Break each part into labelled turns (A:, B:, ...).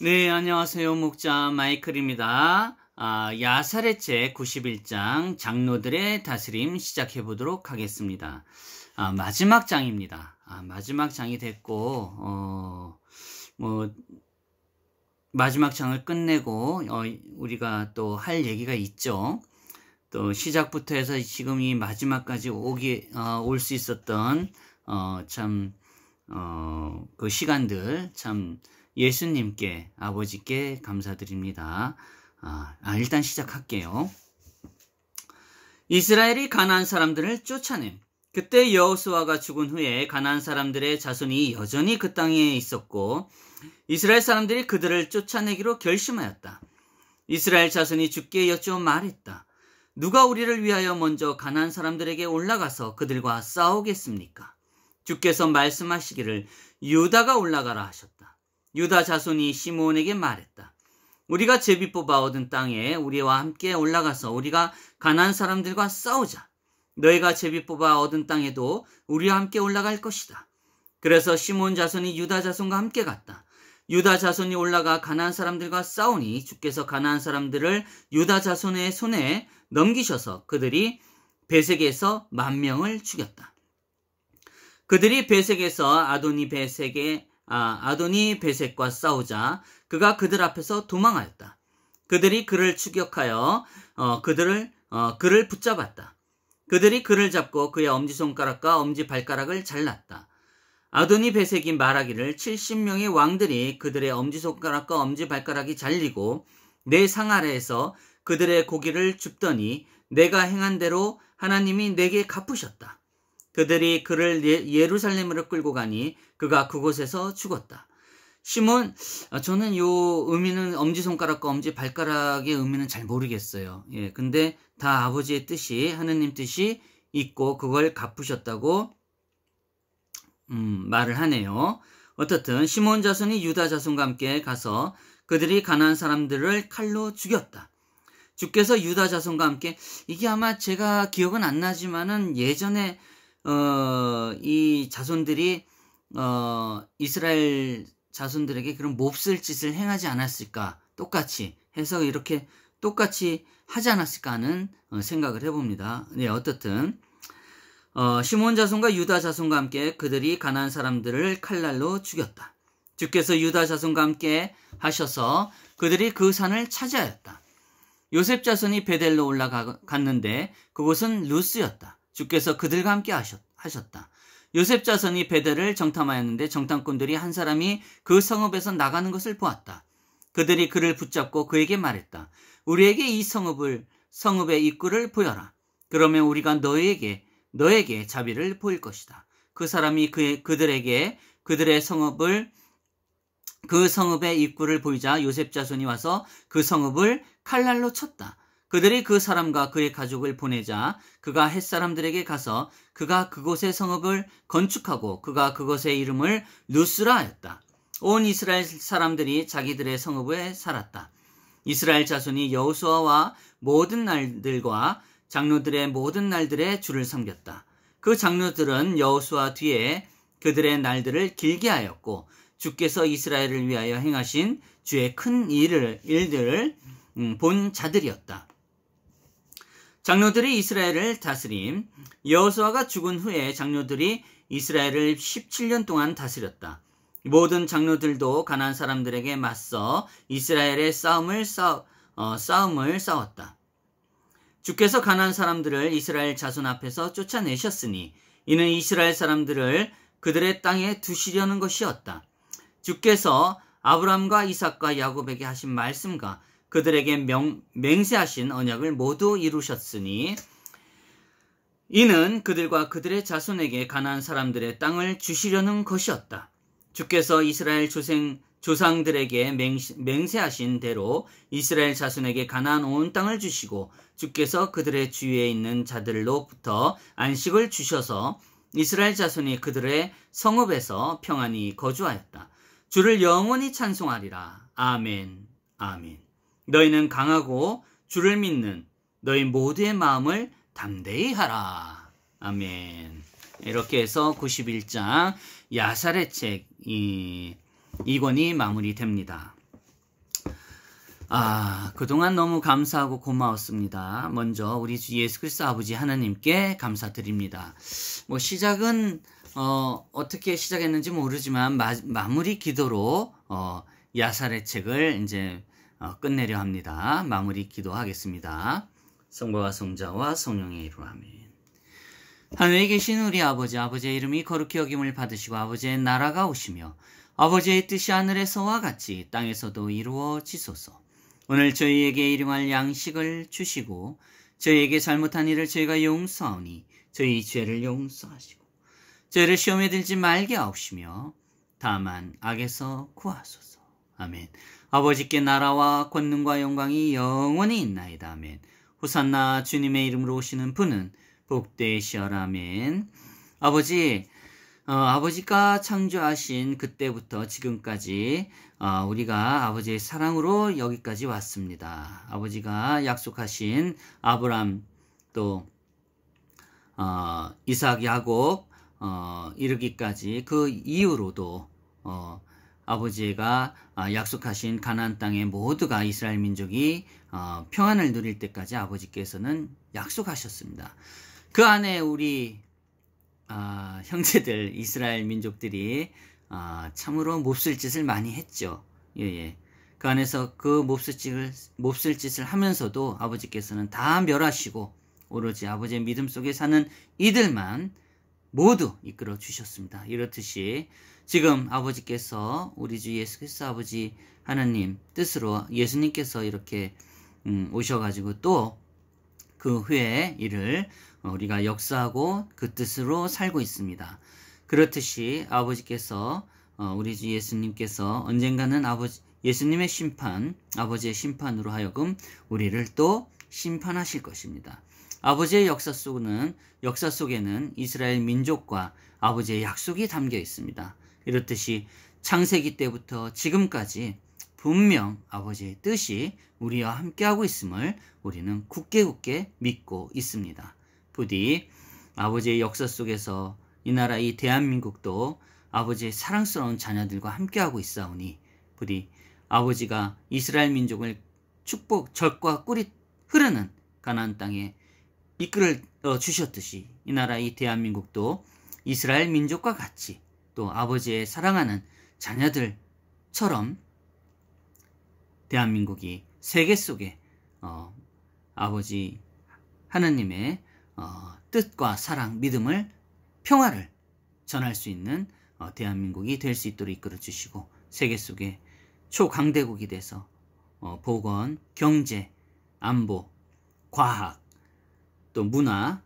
A: 네, 안녕하세요. 목자 마이클입니다. 아, 야사렛제 91장 장로들의 다스림 시작해 보도록 하겠습니다. 아, 마지막 장입니다. 아, 마지막 장이 됐고, 어, 뭐, 마지막 장을 끝내고, 어, 우리가 또 할 얘기가 있죠. 또 시작부터 해서 지금 이 마지막까지 오기, 어, 올 수 있었던, 어, 참, 어, 그 시간들, 참, 예수님께 아버지께 감사드립니다. 아, 아 일단 시작할게요. 이스라엘이 가난안 사람들을 쫓아냄. 그때 여호수아가 죽은 후에 가난안 사람들의 자손이 여전히 그 땅에 있었고 이스라엘 사람들이 그들을 쫓아내기로 결심하였다. 이스라엘 자손이 죽게 여쭈어 말했다. 누가 우리를 위하여 먼저 가난안 사람들에게 올라가서 그들과 싸우겠습니까? 주께서 말씀하시기를 유다가 올라가라 하셨다. 유다 자손이 시몬에게 말했다. 우리가 제비 뽑아 얻은 땅에 우리와 함께 올라가서 우리가 가난 사람들과 싸우자. 너희가 제비 뽑아 얻은 땅에도 우리와 함께 올라갈 것이다. 그래서 시몬 자손이 유다 자손과 함께 갔다. 유다 자손이 올라가 가난 사람들과 싸우니 주께서 가난 사람들을 유다 자손의 손에 넘기셔서 그들이 배색에서 만 명을 죽였다. 그들이 배색에서 아도니 배색에 아, 아도니 베색과 싸우자 그가 그들 앞에서 도망하였다. 그들이 그를 추격하여 어, 그들을 어, 그를 붙잡았다. 그들이 그를 잡고 그의 엄지손가락과 엄지발가락을 잘랐다. 아도니 베색이 말하기를 70명의 왕들이 그들의 엄지손가락과 엄지발가락이 잘리고 내 상아래에서 그들의 고기를 줍더니 내가 행한 대로 하나님이 내게 갚으셨다. 그들이 그를 예, 예루살렘으로 끌고 가니 그가 그곳에서 죽었다. 시몬, 어, 저는 요 의미는 엄지손가락과 엄지발가락의 의미는 잘 모르겠어요. 예, 근데 다 아버지의 뜻이, 하느님 뜻이 있고 그걸 갚으셨다고, 음, 말을 하네요. 어떻든 시몬 자손이 유다 자손과 함께 가서 그들이 가난한 사람들을 칼로 죽였다. 주께서 유다 자손과 함께 이게 아마 제가 기억은 안 나지만은 예전에 어, 이 자손들이 어, 이스라엘 자손들에게 그런 몹쓸 짓을 행하지 않았을까 똑같이 해서 이렇게 똑같이 하지 않았을까 하는 어, 생각을 해봅니다. 네, 어떻든 어, 시몬 자손과 유다 자손과 함께 그들이 가난안 사람들을 칼날로 죽였다. 주께서 유다 자손과 함께 하셔서 그들이 그 산을 차지하였다. 요셉 자손이 베델로 올라갔는데 그곳은 루스였다. 주께서 그들과 함께 하셨다. 요셉 자선이 베델을 정탐하였는데 정탐꾼들이 한 사람이 그 성읍에서 나가는 것을 보았다. 그들이 그를 붙잡고 그에게 말했다. 우리에게 이 성읍을 성읍의 입구를 보여라. 그러면 우리가 너에게 너에게 자비를 보일 것이다. 그 사람이 그, 그들에게 그들의 성읍을 그 성읍의 입구를 보이자 요셉 자손이 와서 그 성읍을 칼날로 쳤다. 그들이 그 사람과 그의 가족을 보내자 그가 햇사람들에게 가서 그가 그곳의 성읍을 건축하고 그가 그곳의 이름을 루스라 하였다. 온 이스라엘 사람들이 자기들의 성읍에 살았다. 이스라엘 자손이 여호수아와 모든 날들과 장로들의 모든 날들의 줄을 섬겼다. 그 장로들은 여호수아 뒤에 그들의 날들을 길게 하였고 주께서 이스라엘을 위하여 행하신 주의 큰 일을 일들을 음, 본 자들이었다. 장로들이 이스라엘을 다스림. 여호수아가 죽은 후에 장로들이 이스라엘을 17년 동안 다스렸다. 모든 장로들도 가난 사람들에게 맞서 이스라엘의 싸움을 싸 어, 싸움을 싸웠다. 주께서 가난 사람들을 이스라엘 자손 앞에서 쫓아내셨으니 이는 이스라엘 사람들을 그들의 땅에 두시려는 것이었다. 주께서 아브람과 이삭과 야곱에게 하신 말씀과 그들에게 명, 맹세하신 언약을 모두 이루셨으니 이는 그들과 그들의 자손에게 가난 사람들의 땅을 주시려는 것이었다. 주께서 이스라엘 조생 조상들에게 맹세, 하신 대로 이스라엘 자손에게 가난안온 땅을 주시고 주께서 그들의 주위에 있는 자들로부터 안식을 주셔서 이스라엘 자손이 그들의 성읍에서 평안히 거주하였다. 주를 영원히 찬송하리라. 아멘. 아멘. 너희는 강하고 주를 믿는 너희 모두의 마음을 담대히 하라. 아멘. 이렇게 해서 91장 야살의 책 2권이 마무리됩니다. 아, 그동안 너무 감사하고 고마웠습니다. 먼저 우리 주 예수 그리스도 아버지 하나님께 감사드립니다. 뭐 시작은 어, 어떻게 시작했는지 모르지만 마, 무리 기도로 어, 야살의 책을 이제 어, 끝내려 합니다. 마무리 기도하겠습니다. 성부와 성자와 성령의 이름 아멘. 하늘에 계신 우리 아버지 아버지의 이름이 거룩히 여김을 받으시고 아버지의 나라가 오시며 아버지의 뜻이 하늘에서와 같이 땅에서도 이루어지소서. 오늘 저희에게 일용할 양식을 주시고 저희에게 잘못한 일을 저희가 용서하오니 저희 죄를 용서하시고 죄를 시험에 들지 말게 하옵시며 다만 악에서 구하소서. 아멘. 아버지께 나라와 권능과 영광이 영원히 있나이다. 아멘. 호산나 주님의 이름으로 오시는 분은 복되시어라. 아멘. 아버지, 어, 아버지가 창조하신 그때부터 지금까지 어, 우리가 아버지의 사랑으로 여기까지 왔습니다. 아버지가 약속하신 아브람 또 어, 이삭 야곱 어, 이르기까지 그 이후로도 어, 아버지가 아, 약속하신 가나안 땅의 모두가 이스라엘 민족이 어, 평안을 누릴 때까지 아버지께서는 약속하셨습니다. 그 안에 우리 아, 형제들 이스라엘 민족들이 아, 참으로 몹쓸 짓을 많이 했죠. 예, 예. 그 안에서 그 몹쓸 짓을 몹쓸 짓을 하면서도 아버지께서는 다 멸하시고 오로지 아버지의 믿음 속에 사는 이들만 모두 이끌어 주셨습니다. 이렇듯이 지금 아버지께서 우리 주 예수 그리스 아버지 하나님 뜻으로 예수님께서 이렇게 음, 오셔가지고 또 그 후에 이를 우리가 역사하고 그 뜻으로 살고 있습니다. 그렇듯이 아버지께서 어, 우리 주 예수님께서 언젠가는 아버지 예수님의 심판, 아버지의 심판으로 하여금 우리를 또 심판하실 것입니다. 아버지의 역사 속은 역사 속에는 이스라엘 민족과 아버지의 약속이 담겨 있습니다. 이렇듯이 창세기 때부터 지금까지 분명 아버지의 뜻이 우리와 함께하고 있음을 우리는 굳게 굳게 믿고 있습니다. 부디 아버지의 역사 속에서 이 나라 이 대한민국도 아버지의 사랑스러운 자녀들과 함께하고 있사오니 부디 아버지가 이스라엘 민족을 축복 절과 꿀이 흐르는 가나안 땅에 이끌어 주셨듯이 이 나라 이 대한민국도 이스라엘 민족과 같이 또 아버지의 사랑하는 자녀들처럼 대한민국이 세계 속에 어, 아버지 하나님의 어, 뜻과 사랑, 믿음을 평화를 전할 수 있는 어, 대한민국이 될 수 있도록 이끌어 주시고 세계 속에 초강대국이 돼서 어, 보건, 경제, 안보, 과학, 또 문화,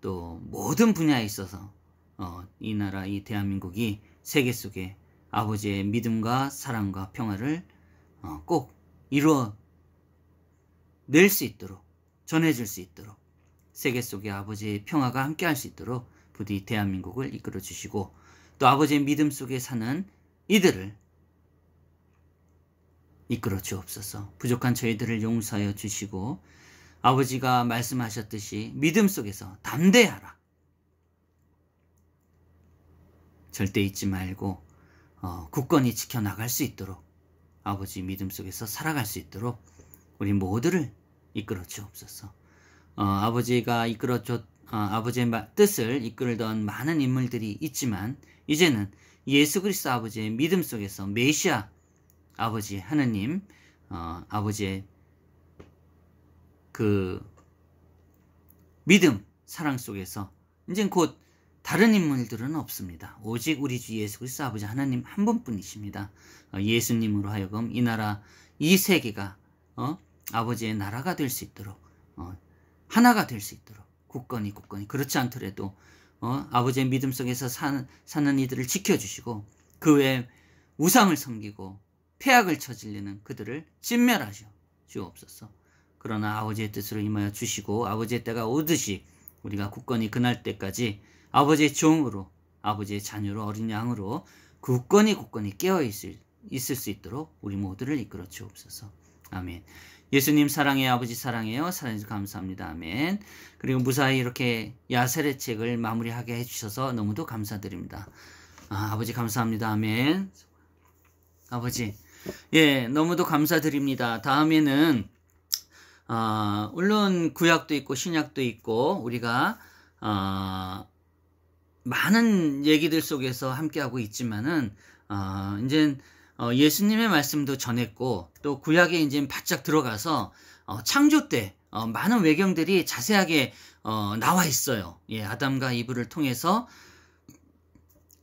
A: 또 모든 분야에 있어서 어, 이 나라, 이 대한민국이 세계 속에 아버지의 믿음과 사랑과 평화를 어, 꼭 이루어 낼 수 있도록 전해줄 수 있도록 세계 속에 아버지의 평화가 함께할 수 있도록 부디 대한민국을 이끌어 주시고 또 아버지의 믿음 속에 사는 이들을 이끌어 주옵소서 부족한 저희들을 용서하여 주시고 아버지가 말씀하셨듯이 믿음 속에서 담대하라. 절대 잊지 말고 어, 굳건히 지켜나갈 수 있도록 아버지 믿음 속에서 살아갈 수 있도록 우리 모두를 이끌어 주옵소서. 어, 아버지가 이끌어 줬 어, 아버지의 뜻을 이끌던 많은 인물들이 있지만 이제는 예수 그리스도 아버지의 믿음 속에서 메시아 아버지 하느님 어, 아버지의 그 믿음, 사랑 속에서 이제곧 다른 인물들은 없습니다. 오직 우리 주 예수 그리스도 아버지 하나님 한 분뿐이십니다. 어, 예수님으로 하여금 이 나라, 이 세계가 어? 아버지의 나라가 될 수 있도록 어? 하나가 될 수 있도록 굳건히 굳건히 그렇지 않더라도 어? 아버지의 믿음 속에서 사는, 사는 이들을 지켜주시고 그 외에 우상을 섬기고 폐악을 저질리는 그들을 진멸하셔 주옵소서. 그러나 아버지의 뜻으로 임하여 주시고 아버지의 때가 오듯이 우리가 굳건히 그날 때까지 아버지의 종으로 아버지의 자녀로 어린 양으로 굳건히 굳건히 깨어 있을 있을 수 있도록 우리 모두를 이끌어 주옵소서. 아멘. 예수님 사랑해 요 아버지 사랑해요. 사랑해서 감사합니다. 아멘. 그리고 무사히 이렇게 야세의 책을 마무리하게 해주셔서 너무도 감사드립니다. 아, 아버지 감사합니다. 아멘. 아버지, 예, 너무도 감사드립니다. 다음에는 어, 물론 구약도 있고 신약도 있고 우리가 어, 많은 얘기들 속에서 함께하고 있지만은 어, 아, 이제 어, 예수님의 말씀도 전했고 또 구약에 이제 바짝 들어가서 어, 창조 때 어, 많은 외경들이 자세하게 어, 나와 있어요. 예, 아담과 이브를 통해서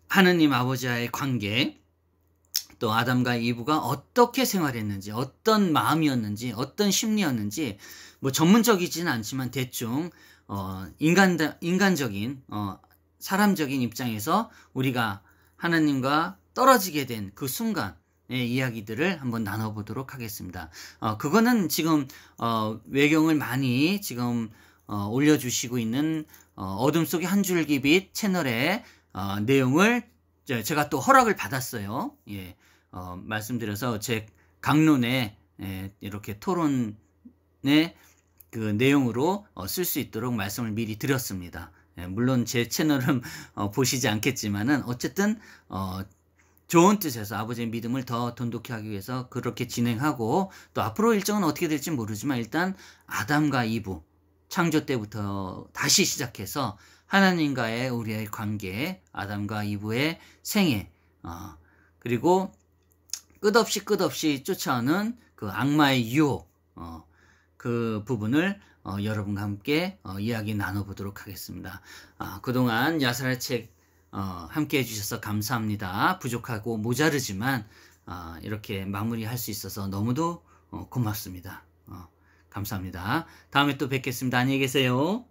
A: 하느님 아버지와의 관계 또 아담과 이브가 어떻게 생활했는지, 어떤 마음이었는지, 어떤 심리였는지, 뭐전문적이진 않지만 대충, 어, 인간, 인간적인, 어, 사람적인 입장에서 우리가 하나님과 떨어지게 된 그 순간, 의 이야기들을 한번 나눠보도록 하겠습니다. 어, 그거는 지금 어, 외경을 많이 지금 어, 올려주시고 있는 어, 둠 속의 한 줄기 빛 채널의 어, 내용을 제가 또 허락을 받았어요. 예. 어, 말씀드려서 제 강론에 에, 예, 이렇게 토론의 그 내용으로 어, 쓸 수 있도록 말씀을 미리 드렸습니다. 에, 예, 물론 제 채널은 어, 보시지 않겠지만은 어쨌든 어, 좋은 뜻에서 아버지의 믿음을 더 돈독히 하기 위해서 그렇게 진행하고 또 앞으로 일정은 어떻게 될지 모르지만 일단 아담과 이브 창조 때부터 다시 시작해서 하나님과의 우리의 관계, 아담과 이브의 생애, 어, 그리고 끝없이 끝없이 쫓아오는 그 악마의 유혹 어, 그 부분을 어, 여러분과 함께 어, 이야기 나눠보도록 하겠습니다. 아, 그동안 야사라 책 어, 함께 해주셔서 감사합니다. 부족하고 모자르지만 어, 이렇게 마무리할 수 있어서 너무도 어, 고맙습니다. 어, 감사합니다. 다음에 또 뵙겠습니다. 안녕히 계세요.